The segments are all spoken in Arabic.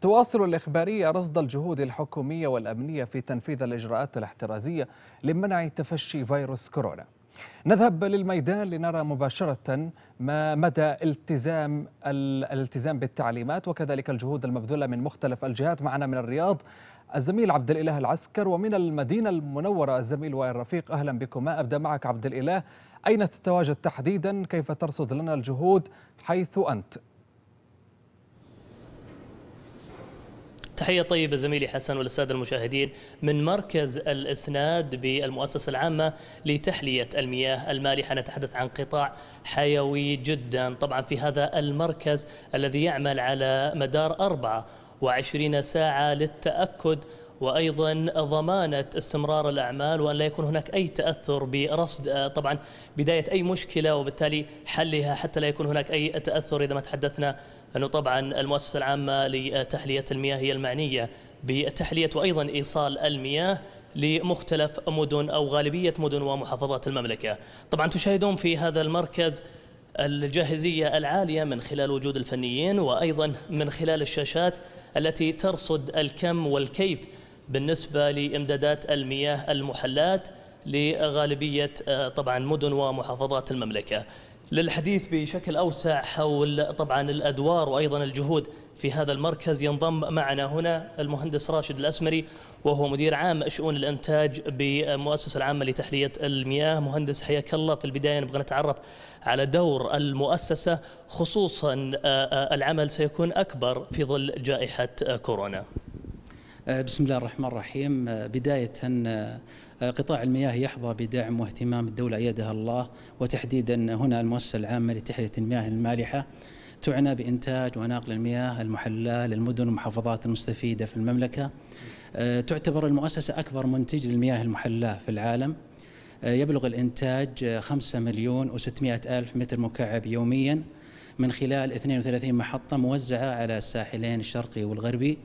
تواصل الإخبارية رصد الجهود الحكومية والأمنية في تنفيذ الإجراءات الاحترازية لمنع تفشي فيروس كورونا نذهب للميدان لنرى مباشرة ما مدى التزام الالتزام بالتعليمات وكذلك الجهود المبذولة من مختلف الجهات معنا من الرياض الزميل عبد الإله العسكر ومن المدينة المنورة الزميل وائل رفيق أهلا بكما أبدأ معك عبد الإله أين تتواجد تحديدا كيف ترصد لنا الجهود حيث أنت تحية طيبة زميلي حسن والأستاذ المشاهدين من مركز الإسناد بالمؤسسة العامة لتحلية المياه المالحة نتحدث عن قطاع حيوي جدا طبعا في هذا المركز الذي يعمل على مدار 24 ساعة للتأكد وأيضا ضمانة استمرار الأعمال وأن لا يكون هناك أي تأثر برصد آه، طبعا بداية أي مشكلة وبالتالي حلها حتى لا يكون هناك أي تأثر إذا ما تحدثنا أنه طبعا المؤسسة العامة لتحلية المياه هي المعنية بتحلية وأيضا إيصال المياه لمختلف مدن أو غالبية مدن ومحافظات المملكة طبعا تشاهدون في هذا المركز الجاهزية العالية من خلال وجود الفنيين وأيضا من خلال الشاشات التي ترصد الكم والكيف بالنسبة لإمدادات المياه المحلات لغالبية آه، طبعا مدن ومحافظات المملكة للحديث بشكل أوسع حول طبعا الأدوار وأيضا الجهود في هذا المركز ينضم معنا هنا المهندس راشد الأسمري وهو مدير عام شؤون الإنتاج بالمؤسسة العامة لتحلية المياه مهندس حياك الله في البداية نبغى نتعرف على دور المؤسسة خصوصا آه، آه، العمل سيكون أكبر في ظل جائحة كورونا آه، بسم الله الرحمن الرحيم آه، بداية آه، قطاع المياه يحظى بدعم واهتمام الدولة أيدها الله وتحديدا هنا المؤسسة العامة لتحلية المياه المالحة تعنى بإنتاج ونقل المياه المحلاة للمدن والمحافظات المستفيدة في المملكة تعتبر المؤسسة أكبر منتج للمياه المحلاة في العالم يبلغ الإنتاج 5 مليون و600 ألف متر مكعب يوميا من خلال 32 محطة موزعة على الساحلين الشرقي والغربي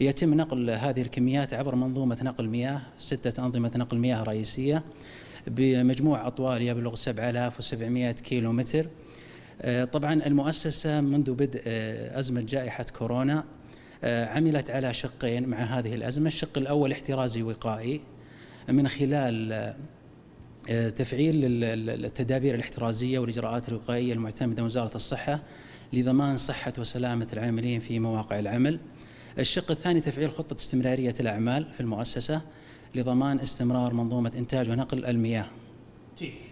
يتم نقل هذه الكميات عبر منظومة نقل مياه ستة أنظمة نقل مياه رئيسية بمجموع أطوال يبلغ 7700 كيلو متر طبعا المؤسسة منذ بدء آه، أزمة جائحة كورونا آه، عملت على شقين مع هذه الأزمة الشق الأول احترازي وقائي من خلال آه، تفعيل التدابير الاحترازية والإجراءات الوقائية المعتمدة من وزارة الصحة لضمان صحة وسلامة العاملين في مواقع العمل الشق الثاني تفعيل خطة استمرارية الأعمال في المؤسسة لضمان استمرار منظومة إنتاج ونقل المياه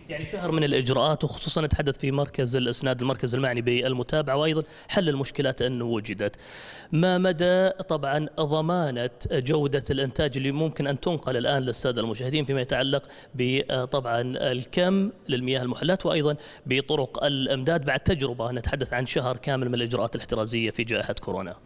يعني شهر من الاجراءات وخصوصا نتحدث في مركز الاسناد المركز المعني بالمتابعه وايضا حل المشكلات ان وجدت. ما مدى طبعا ضمانه جوده الانتاج اللي ممكن ان تنقل الان للساده المشاهدين فيما يتعلق بطبعا آه، الكم للمياه المحلات وايضا بطرق الامداد بعد تجربه نتحدث عن شهر كامل من الاجراءات الاحترازيه في جائحه كورونا.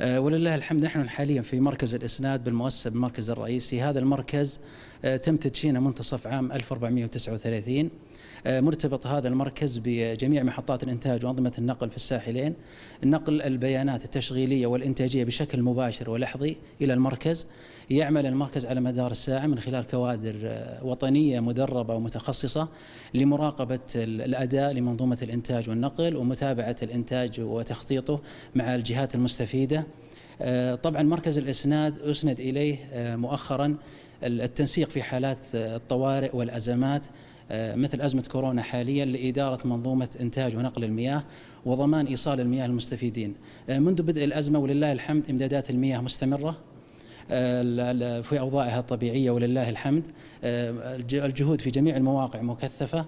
آه، ولله الحمد نحن حاليا في مركز الإسناد بالمؤسسة بالمركز الرئيسي هذا المركز آه، تم تدشينه منتصف عام 1439 آه، مرتبط هذا المركز بجميع محطات الإنتاج وأنظمة النقل في الساحلين نقل البيانات التشغيلية والإنتاجية بشكل مباشر ولحظي إلى المركز يعمل المركز على مدار الساعة من خلال كوادر وطنية مدربة ومتخصصة لمراقبة الأداء لمنظومة الإنتاج والنقل ومتابعة الإنتاج وتخطيطه مع الجهات المستفيدة آه، طبعا مركز الاسناد اسند اليه آه، مؤخرا التنسيق في حالات الطوارئ والازمات آه، مثل ازمه كورونا حاليا لاداره منظومه انتاج ونقل المياه وضمان ايصال المياه للمستفيدين. منذ بدء الازمه ولله الحمد امدادات المياه مستمره في اوضاعها الطبيعيه ولله الحمد الجهود في جميع المواقع مكثفه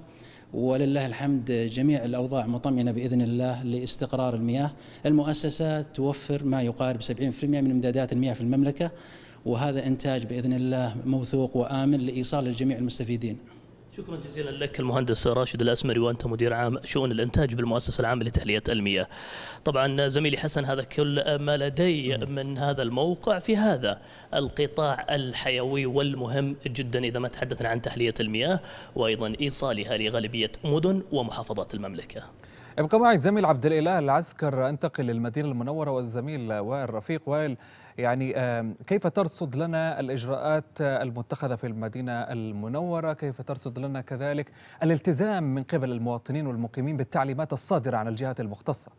ولله الحمد جميع الأوضاع مطمئنة بإذن الله لاستقرار المياه المؤسسة توفر ما يقارب 70% من إمدادات المياه في المملكة وهذا إنتاج بإذن الله موثوق وآمن لإيصال لجميع المستفيدين شكرا جزيلا لك المهندس راشد الاسمري وانت مدير عام شؤون الانتاج بالمؤسسه العامه لتحليه المياه. طبعا زميلي حسن هذا كل ما لدي من هذا الموقع في هذا القطاع الحيوي والمهم جدا اذا ما تحدثنا عن تحليه المياه وايضا ايصالها لغالبيه مدن ومحافظات المملكه. ابقى معي الزميل عبد الاله العسكر انتقل للمدينه المنوره والزميل وائل رفيق وائل يعني كيف ترصد لنا الاجراءات المتخذه في المدينه المنوره؟ كيف ترصد لنا كذلك الالتزام من قبل المواطنين والمقيمين بالتعليمات الصادره عن الجهات المختصه؟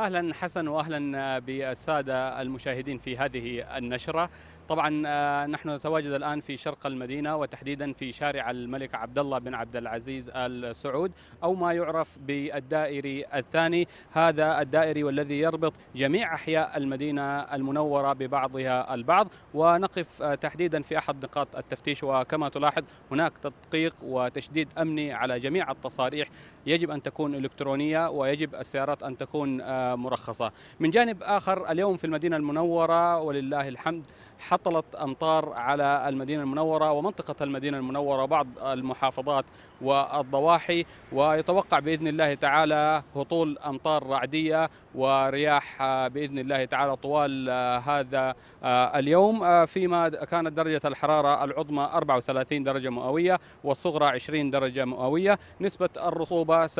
اهلا حسن واهلا بالساده المشاهدين في هذه النشره. طبعا آه، نحن نتواجد الان في شرق المدينه وتحديدا في شارع الملك عبد الله بن عبد العزيز ال سعود او ما يعرف بالدائري الثاني، هذا الدائري والذي يربط جميع احياء المدينه المنوره ببعضها البعض ونقف آه، تحديدا في احد نقاط التفتيش وكما تلاحظ هناك تدقيق وتشديد امني على جميع التصاريح، يجب ان تكون الكترونيه ويجب السيارات ان تكون آه، مرخصة من جانب آخر اليوم في المدينة المنورة ولله الحمد حطلت أمطار على المدينة المنورة ومنطقة المدينة المنورة وبعض المحافظات والضواحي ويتوقع بإذن الله تعالى هطول أمطار رعدية ورياح آه، بإذن الله تعالى طوال آه، هذا آه، اليوم فيما كانت درجة الحرارة العظمى 34 درجة مئوية والصغرى 20 درجة مئوية نسبة الرطوبة 70%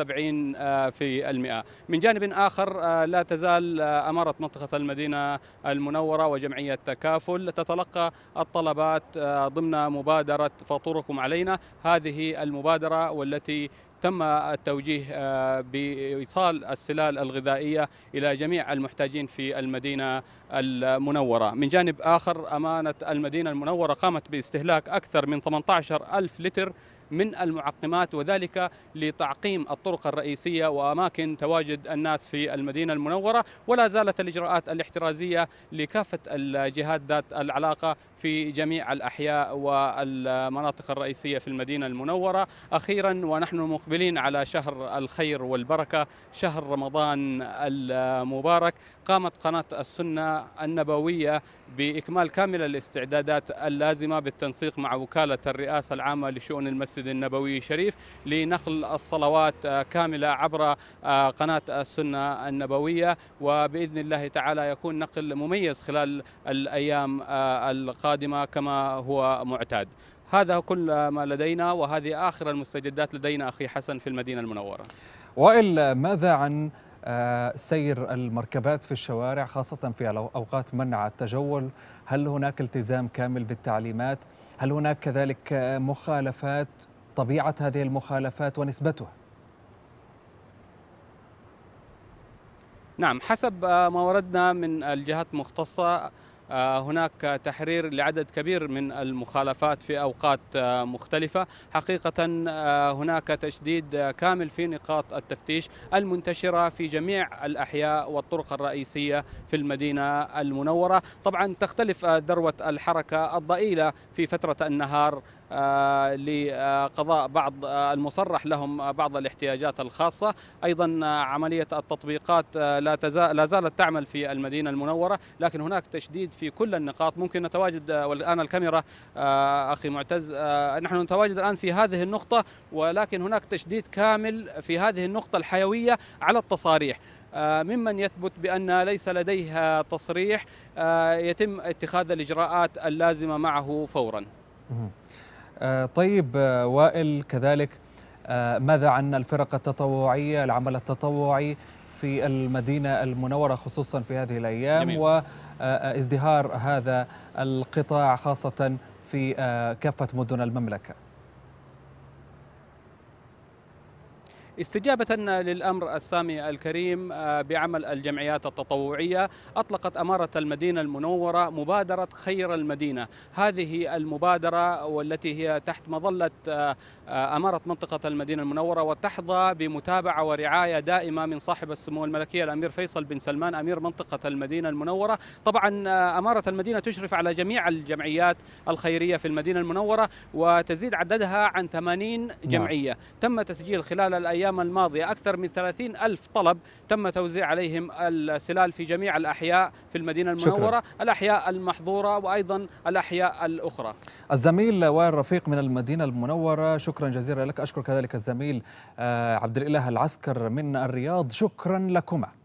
في المئة. من جانب آخر لا تزال أمارة منطقة المدينة المنورة وجمعية تكافل تتلقى الطلبات آه، ضمن مبادرة فطوركم علينا هذه المبادرة والتي تم التوجيه آه، بإيصال السلال الغذائية إلى جميع المحتاجين في المدينة المنورة من جانب آخر أمانة المدينة المنورة قامت باستهلاك أكثر من 18 ألف لتر من المعقمات وذلك لتعقيم الطرق الرئيسية وأماكن تواجد الناس في المدينة المنورة ولا زالت الإجراءات الاحترازية لكافة الجهات ذات العلاقة في جميع الأحياء والمناطق الرئيسية في المدينة المنورة أخيرا ونحن مقبلين على شهر الخير والبركة شهر رمضان المبارك قامت قناة السنة النبوية باكمال كامل الاستعدادات اللازمه بالتنسيق مع وكاله الرئاسه العامه لشؤون المسجد النبوي الشريف لنقل الصلوات آه، كامله عبر آه، قناه السنه النبويه وباذن الله تعالى يكون نقل مميز خلال الايام آه، القادمه كما هو معتاد. هذا كل ما لدينا وهذه اخر المستجدات لدينا اخي حسن في المدينه المنوره. وائل ماذا عن آه، سير المركبات في الشوارع خاصة في أوقات منع التجول هل هناك التزام كامل بالتعليمات هل هناك كذلك مخالفات طبيعة هذه المخالفات ونسبتها نعم حسب آه، ما وردنا من الجهات المختصة آه، هناك تحرير لعدد كبير من المخالفات في أوقات آه، مختلفة حقيقة آه، هناك تشديد كامل في نقاط التفتيش المنتشرة في جميع الأحياء والطرق الرئيسية في المدينة المنورة طبعا تختلف ذروة الحركة الضئيلة في فترة النهار آه، لقضاء بعض آه، المصرح لهم آه، بعض الاحتياجات الخاصة أيضا عملية التطبيقات لا, تزال لا زالت تعمل في المدينة المنورة لكن هناك تشديد في كل النقاط ممكن نتواجد والآن الكاميرا أخي معتز نحن نتواجد الآن في هذه النقطة ولكن هناك تشديد كامل في هذه النقطة الحيوية على التصاريح ممن يثبت بأن ليس لديه تصريح يتم اتخاذ الإجراءات اللازمة معه فورا آه، طيب آه، وائل كذلك آه، ماذا عن الفرق التطوعية العمل التطوعي في المدينة المنورة خصوصا في هذه الأيام وازدهار هذا القطاع خاصة في كافة مدن المملكة استجابة للأمر السامي الكريم آه، بعمل الجمعيات التطوعية أطلقت أمارة المدينة المنورة مبادرة خير المدينة هذه المبادرة والتي هي تحت مظلة آه، آه، أمارة منطقة المدينة المنورة وتحظى بمتابعة ورعاية دائمة من صاحب السمو الملكية الأمير فيصل بن سلمان أمير منطقة المدينة المنورة طبعا أمارة المدينة تشرف على جميع الجمعيات الخيرية في المدينة المنورة وتزيد عددها عن 80 نعم. جمعية تم تسجيل خلال الأيام الأيام الماضية أكثر من 30 ألف طلب تم توزيع عليهم السلال في جميع الأحياء في المدينة المنورة شكرا. الأحياء المحظورة وأيضا الأحياء الأخرى الزميل وائل رفيق من المدينة المنورة شكرا جزيلا لك أشكر كذلك الزميل آه، عبد الإله العسكر من الرياض شكرا لكما